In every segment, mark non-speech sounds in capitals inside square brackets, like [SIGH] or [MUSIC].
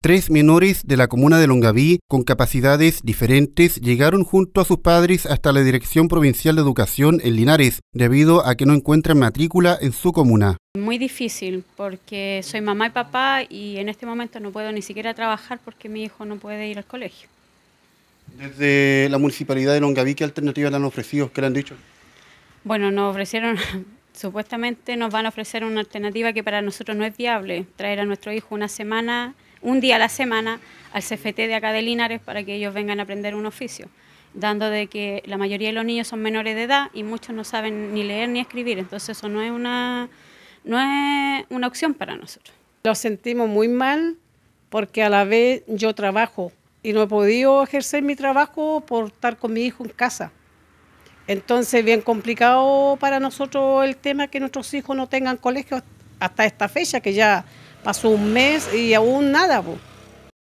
Tres menores de la comuna de Longaví, con capacidades diferentes, llegaron junto a sus padres hasta la Dirección Provincial de Educación en Linares, debido a que no encuentran matrícula en su comuna. Muy difícil, porque soy mamá y papá y en este momento no puedo ni siquiera trabajar porque mi hijo no puede ir al colegio. Desde la municipalidad de Longaví, ¿qué alternativas le han ofrecido? ¿Qué le han dicho? Bueno, nos ofrecieron [LAUGHS] supuestamente nos van a ofrecer una alternativa que para nosotros no es viable, traer a nuestro hijo una semana un día a la semana al CFT de acá de Linares para que ellos vengan a aprender un oficio, dando de que la mayoría de los niños son menores de edad y muchos no saben ni leer ni escribir, entonces eso no es una, no es una opción para nosotros. Lo sentimos muy mal porque a la vez yo trabajo y no he podido ejercer mi trabajo por estar con mi hijo en casa. Entonces, bien complicado para nosotros el tema que nuestros hijos no tengan colegio hasta esta fecha, que ya pasó un mes y aún nada.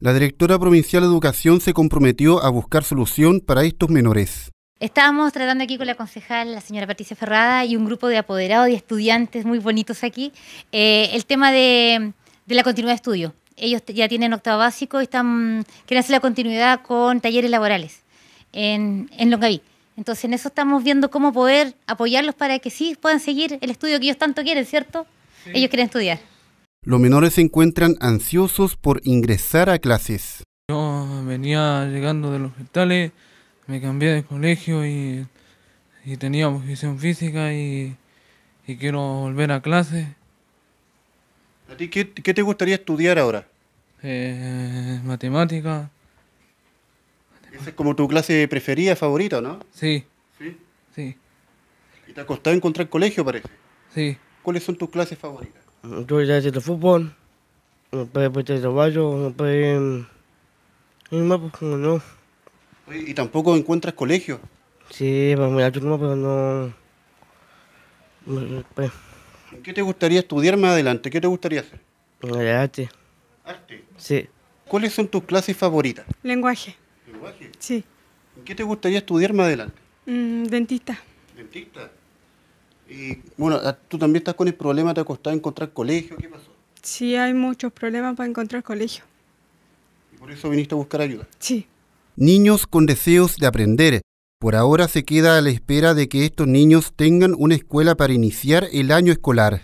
La directora provincial de Educación se comprometió a buscar solución para estos menores. Estábamos tratando aquí con la concejal, la señora Patricia Ferrada, y un grupo de apoderados y estudiantes muy bonitos aquí, eh, el tema de, la continuidad de estudio. Ellos ya tienen octavo básico y están, quieren hacer la continuidad con talleres laborales en, Longaví. Entonces, en eso estamos viendo cómo poder apoyarlos para que sí puedan seguir el estudio que ellos tanto quieren, ¿cierto? Ellos quieren estudiar. Los menores se encuentran ansiosos por ingresar a clases. Yo venía llegando de los hospitales, me cambié de colegio y, tenía posición física y, quiero volver a clases. ¿A ti qué, te gustaría estudiar ahora? Eh, matemática. Esa es como tu clase preferida, favorita, ¿no? Sí. ¿Sí? Sí. ¿Y te ha costado encontrar colegio, parece? Sí. ¿Cuáles son tus clases favoritas? yo ya el fútbol, después después de caballo, después y más pues como no. ¿Y tampoco encuentras colegio? Sí, pues mira, yo no, pero no. Mm, pues. ¿Qué te gustaría estudiar más adelante? ¿Qué te gustaría hacer? Eh, arte. ¿Arte? Sí. ¿Cuáles son tus clases favoritas? Lenguaje. ¿Lenguaje? Sí. ¿Qué te gustaría estudiar más adelante? Mm, dentista. ¿Dentista? Y bueno, ah, tú también estás con el problema, te ha costado encontrar colegio, ¿qué pasó? Sí, hay muchos problemas para encontrar colegio. ¿Y por eso viniste a buscar ayuda? Sí. Niños con deseos de aprender. Por ahora se queda a la espera de que estos niños tengan una escuela para iniciar el año escolar.